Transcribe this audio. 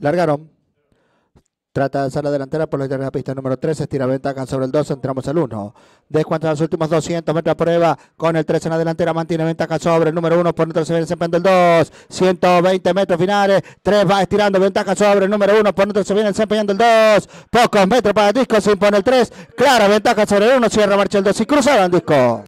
Largaron. Trata de hacer la delantera por la pista número 3. Estira ventaja sobre el 2. Entramos al 1. Descuenta los últimos 200 metros a prueba. Con el 3 en la delantera. Mantiene ventaja sobre el número 1. Por dentro se viene el 2. 120 metros finales. 3 va estirando ventaja sobre el número 1. Por dentro se viene desempeñando el 2. Pocos metros para el disco. Se impone el 3. Clara ventaja sobre el 1. Cierra marcha el 2 y cruzaron disco.